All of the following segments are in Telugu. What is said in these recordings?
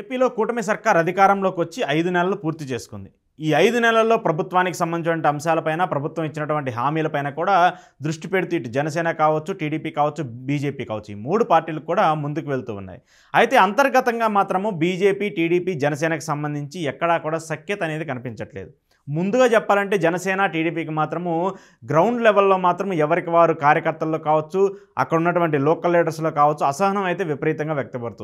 ఏపీలో కూటమి సర్కార్ అధికారంలోకి వచ్చి ఐదు నెలలు పూర్తి చేసుకుంది ఈ ఐదు నెలల్లో ప్రభుత్వానికి సంబంధించిన అంశాలపైన ప్రభుత్వం ఇచ్చినటువంటి హామీలపైన కూడా దృష్టి పెడుతూ ఇటు జనసేన కావచ్చు టీడీపీ కావచ్చు బీజేపీ కావచ్చు ఈ మూడు పార్టీలు కూడా ముందుకు వెళ్తూ ఉన్నాయి అయితే అంతర్గతంగా మాత్రము బీజేపీ టీడీపీ జనసేనకు సంబంధించి ఎక్కడా కూడా సఖ్యత అనేది కనిపించట్లేదు ముందుగా చెప్పాలంటే జనసేన టీడీపీకి మాత్రము గ్రౌండ్ లెవెల్లో మాత్రం ఎవరికి వారు కార్యకర్తల్లో కావచ్చు అక్కడ ఉన్నటువంటి లోకల్ లీడర్స్లో కావచ్చు అసహనం అయితే విపరీతంగా వ్యక్తపడుతుంది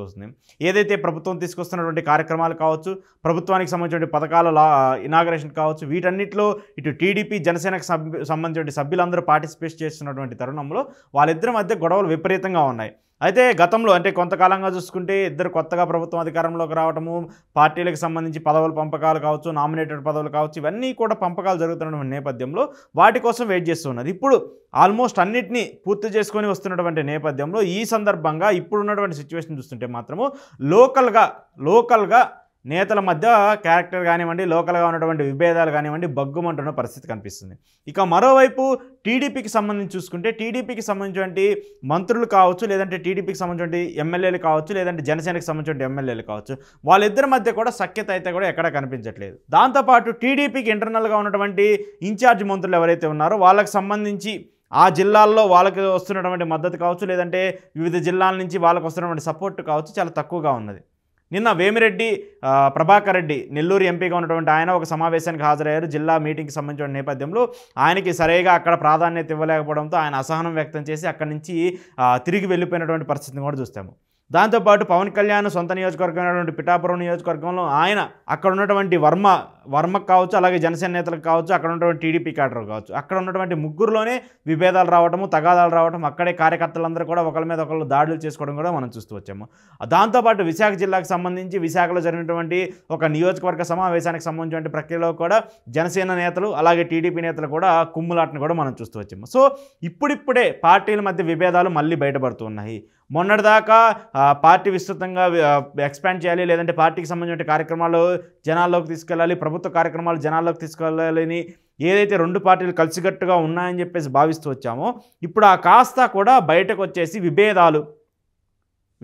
ఏదైతే ప్రభుత్వం తీసుకొస్తున్నటువంటి కార్యక్రమాలు కావచ్చు ప్రభుత్వానికి సంబంధించిన పథకాల ఇనాగరేషన్ కావచ్చు వీటన్నిటిలో ఇటు టీడీపీ జనసేనకు సంబంధించిన సభ్యులందరూ పార్టిసిపేట్ చేస్తున్నటువంటి తరుణంలో వాళ్ళిద్దరి మధ్య గొడవలు విపరీతంగా ఉన్నాయి అయితే గతంలో అంటే కొంతకాలంగా చూసుకుంటే ఇద్దరు కొత్తగా ప్రభుత్వం అధికారంలోకి రావటము పార్టీలకు సంబంధించి పదవులు పంపకాలు కావచ్చు నామినేటెడ్ పదవులు కావచ్చు ఇవన్నీ కూడా పంపకాలు జరుగుతున్న నేపథ్యంలో వాటి కోసం వెయిట్ చేస్తున్నారు ఇప్పుడు ఆల్మోస్ట్ అన్నింటినీ పూర్తి చేసుకొని వస్తున్నటువంటి నేపథ్యంలో ఈ సందర్భంగా ఇప్పుడున్నటువంటి సిచ్యువేషన్ చూస్తుంటే మాత్రము లోకల్గా లోకల్గా నేతల మధ్య క్యారెక్టర్ కానివ్వండి లోకల్గా ఉన్నటువంటి విభేదాలు కానివ్వండి బగ్గుమంటున్న పరిస్థితి కనిపిస్తుంది ఇక మరోవైపు టీడీపీకి సంబంధించి చూసుకుంటే టీడీపీకి సంబంధించినటువంటి మంత్రులు కావచ్చు లేదంటే టీడీపీకి సంబంధించిన ఎమ్మెల్యేలు కావచ్చు లేదంటే జనసేనకి సంబంధించిన ఎమ్మెల్యేలు కావచ్చు వాళ్ళిద్దరి మధ్య కూడా సఖ్యత అయితే కూడా ఎక్కడ కనిపించట్లేదు దాంతోపాటు టీడీపీకి ఇంటర్నల్గా ఉన్నటువంటి ఇన్ఛార్జ్ మంత్రులు ఎవరైతే ఉన్నారో వాళ్ళకి సంబంధించి ఆ జిల్లాల్లో వాళ్ళకి వస్తున్నటువంటి మద్దతు కావచ్చు లేదంటే వివిధ జిల్లాల నుంచి వాళ్ళకి వస్తున్నటువంటి సపోర్ట్ కావచ్చు చాలా తక్కువగా ఉన్నది నిన్న వేమిరెడ్డి ప్రభాకర్ రెడ్డి నెల్లూరు ఎంపీగా ఉన్నటువంటి ఆయన ఒక సమావేశానికి హాజరయ్యారు జిల్లా మీటింగ్కి సంబంధించిన నేపథ్యంలో ఆయనకి సరిగా అక్కడ ప్రాధాన్యత ఇవ్వలేకపోవడంతో ఆయన అసహనం వ్యక్తం చేసి అక్కడి నుంచి తిరిగి వెళ్ళిపోయినటువంటి పరిస్థితిని కూడా చూస్తాము దాంతోపాటు పవన్ కళ్యాణ్ సొంత ఉన్నటువంటి పిఠాపురం నియోజకవర్గంలో ఆయన అక్కడ ఉన్నటువంటి వర్మ వర్మకు కావచ్చు అలాగే జనసేన నేతలకు కావచ్చు అక్కడ ఉన్నటువంటి టీడీపీ క్యాడర్ కావచ్చు అక్కడ ఉన్నటువంటి ముగ్గురులోనే విభేదాలు రావటము తగాదాలు రావటం అక్కడే కార్యకర్తలందరూ కూడా ఒకరి మీద ఒకళ్ళు దాడులు చేసుకోవడం కూడా మనం చూస్తూ వచ్చాము దాంతోపాటు విశాఖ జిల్లాకు సంబంధించి విశాఖలో జరిగినటువంటి ఒక నియోజకవర్గ సమావేశానికి సంబంధించిన ప్రక్రియలో కూడా జనసేన నేతలు అలాగే టీడీపీ నేతలు కూడా కుమ్ములాటను కూడా మనం చూస్తూ వచ్చాము సో ఇప్పుడిప్పుడే పార్టీల మధ్య విభేదాలు మళ్ళీ బయటపడుతున్నాయి మొన్నటిదాకా పార్టీ విస్తృతంగా ఎక్స్పాండ్ చేయాలి లేదంటే పార్టీకి సంబంధించిన కార్యక్రమాలు జనాల్లోకి తీసుకెళ్ళాలి ప్రభుత్వ కార్యక్రమాలు జనాల్లోకి తీసుకెళ్ళాలని ఏదైతే రెండు పార్టీలు కలిసికట్టుగా ఉన్నాయని చెప్పేసి భావిస్తూ వచ్చామో ఇప్పుడు ఆ కాస్త కూడా బయటకు వచ్చేసి విభేదాలు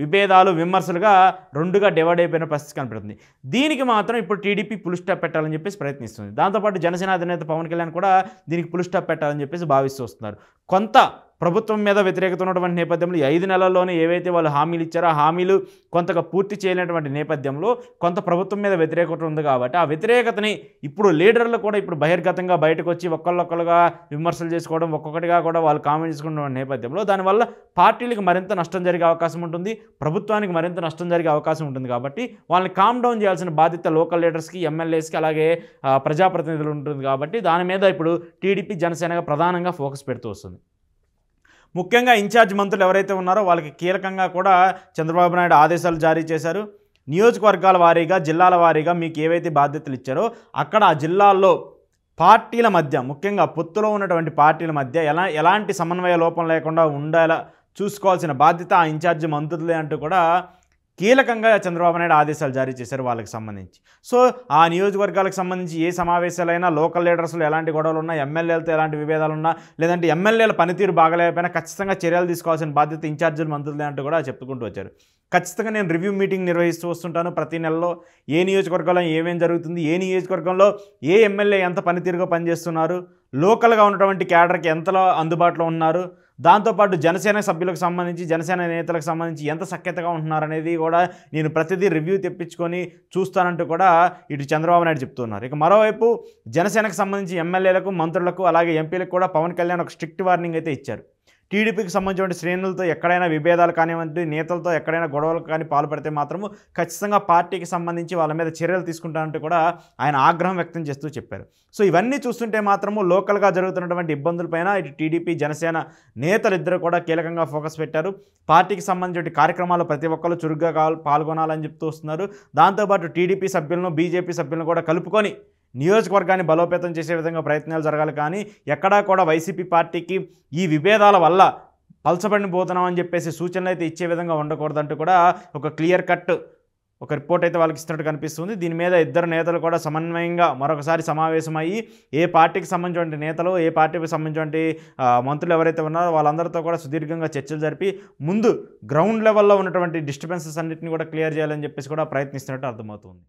విభేదాలు విమర్శలుగా రెండుగా డివైడ్ అయిపోయిన పరిస్థితి కనపడుతుంది దీనికి మాత్రం ఇప్పుడు టీడీపీ పులుస్టాప్ పెట్టాలని చెప్పేసి ప్రయత్నిస్తుంది దాంతోపాటు జనసేన అధినేత పవన్ కళ్యాణ్ కూడా దీనికి పులుస్టాప్ పెట్టాలని చెప్పేసి భావిస్తూ వస్తున్నారు కొంత ప్రభుత్వం మీద వ్యతిరేకత ఉన్నటువంటి నేపథ్యంలో ఐదు నెలల్లోనే ఏవైతే వాళ్ళు హామీలు ఇచ్చారో హామీలు కొంతగా పూర్తి చేయలేనటువంటి నేపథ్యంలో కొంత ప్రభుత్వం మీద వ్యతిరేకత ఉంది కాబట్టి ఆ వ్యతిరేకతని ఇప్పుడు లీడర్లు కూడా ఇప్పుడు బహిర్గతంగా బయటకు వచ్చి ఒక్కళ్ళొక్కరుగా విమర్శలు చేసుకోవడం ఒక్కొక్కటిగా కూడా వాళ్ళు కామెంట్ చేసుకున్న నేపథ్యంలో దానివల్ల పార్టీలకు మరింత నష్టం జరిగే అవకాశం ఉంటుంది ప్రభుత్వానికి మరింత నష్టం జరిగే అవకాశం ఉంటుంది కాబట్టి వాళ్ళని కామ్ డౌన్ చేయాల్సిన బాధ్యత లోకల్ లీడర్స్కి ఎమ్మెల్యేస్కి అలాగే ప్రజాప్రతినిధులు ఉంటుంది కాబట్టి దాని మీద ఇప్పుడు టీడీపీ జనసేనగా ప్రధానంగా ఫోకస్ పెడుతూ వస్తుంది ముఖ్యంగా ఇన్ఛార్జ్ మంత్రులు ఎవరైతే ఉన్నారో వాళ్ళకి కీలకంగా కూడా చంద్రబాబు నాయుడు ఆదేశాలు జారీ చేశారు నియోజకవర్గాల వారీగా జిల్లాల వారీగా మీకు ఏవైతే బాధ్యతలు ఇచ్చారో అక్కడ ఆ జిల్లాల్లో పార్టీల మధ్య ముఖ్యంగా పొత్తులో ఉన్నటువంటి పార్టీల మధ్య ఎలా ఎలాంటి సమన్వయ లోపం లేకుండా ఉండేలా చూసుకోవాల్సిన బాధ్యత ఆ ఇన్ఛార్జి మంత్రులే అంటూ కూడా కీలకంగా చంద్రబాబు నాయుడు ఆదేశాలు జారీ చేశారు వాళ్ళకి సంబంధించి సో ఆ నియోజకవర్గాలకు సంబంధించి ఏ సమావేశాలైనా లోకల్ లీడర్స్లో ఎలాంటి గొడవలు ఉన్నా ఎమ్మెల్యేలతో ఎలాంటి విభేదాలు ఉన్నా లేదంటే ఎమ్మెల్యేల పనితీరు బాగలేకపోయినా ఖచ్చితంగా చర్యలు తీసుకోవాల్సిన బాధ్యత ఇన్ఛార్జీలు మంత్రులు అంటూ కూడా చెప్పుకుంటూ వచ్చారు ఖచ్చితంగా నేను రివ్యూ మీటింగ్ నిర్వహిస్తూ వస్తుంటాను ప్రతి నెలలో ఏ నియోజకవర్గంలో ఏమేం జరుగుతుంది ఏ నియోజకవర్గంలో ఏ ఎమ్మెల్యే ఎంత పనితీరుగా పనిచేస్తున్నారు లోకల్గా ఉన్నటువంటి క్యాడర్కి ఎంతలో అందుబాటులో ఉన్నారు దాంతోపాటు జనసేన సభ్యులకు సంబంధించి జనసేన నేతలకు సంబంధించి ఎంత సఖ్యతగా ఉంటున్నారనేది కూడా నేను ప్రతిదీ రివ్యూ తెప్పించుకొని చూస్తానంటూ కూడా ఇటు చంద్రబాబు నాయుడు చెప్తున్నారు ఇక మరోవైపు జనసేనకు సంబంధించి ఎమ్మెల్యేలకు మంత్రులకు అలాగే ఎంపీలకు కూడా పవన్ కళ్యాణ్ ఒక స్ట్రిక్ట్ వార్నింగ్ అయితే ఇచ్చారు టీడీపీకి సంబంధించిన శ్రేణులతో ఎక్కడైనా విభేదాలు కానివ్వండి నేతలతో ఎక్కడైనా గొడవలు కానీ పాల్పడితే మాత్రము ఖచ్చితంగా పార్టీకి సంబంధించి వాళ్ళ మీద చర్యలు తీసుకుంటానంటూ కూడా ఆయన ఆగ్రహం వ్యక్తం చేస్తూ చెప్పారు సో ఇవన్నీ చూస్తుంటే మాత్రము లోకల్గా జరుగుతున్నటువంటి ఇబ్బందులపైన ఇటు టీడీపీ జనసేన ఇద్దరు కూడా కీలకంగా ఫోకస్ పెట్టారు పార్టీకి సంబంధించిన కార్యక్రమాలు ప్రతి ఒక్కరు చురుగ్గా పాల్గొనాలని చెప్తూ వస్తున్నారు దాంతోపాటు టీడీపీ సభ్యులను బీజేపీ సభ్యులను కూడా కలుపుకొని నియోజకవర్గాన్ని బలోపేతం చేసే విధంగా ప్రయత్నాలు జరగాలి కానీ ఎక్కడా కూడా వైసీపీ పార్టీకి ఈ విభేదాల వల్ల పలసబడిన పోతున్నాం అని చెప్పేసి సూచనలు అయితే ఇచ్చే విధంగా ఉండకూడదంటూ కూడా ఒక క్లియర్ కట్ ఒక రిపోర్ట్ అయితే వాళ్ళకి ఇస్తున్నట్టు కనిపిస్తుంది దీని మీద ఇద్దరు నేతలు కూడా సమన్వయంగా మరొకసారి సమావేశమయ్యి ఏ పార్టీకి సంబంధించిన నేతలు ఏ పార్టీకి సంబంధించిన మంత్రులు ఎవరైతే ఉన్నారో వాళ్ళందరితో కూడా సుదీర్ఘంగా చర్చలు జరిపి ముందు గ్రౌండ్ లెవెల్లో ఉన్నటువంటి డిస్టర్బెన్సెస్ అన్నింటినీ కూడా క్లియర్ చేయాలని చెప్పేసి కూడా ప్రయత్నిస్తున్నట్టు అర్థమవుతుంది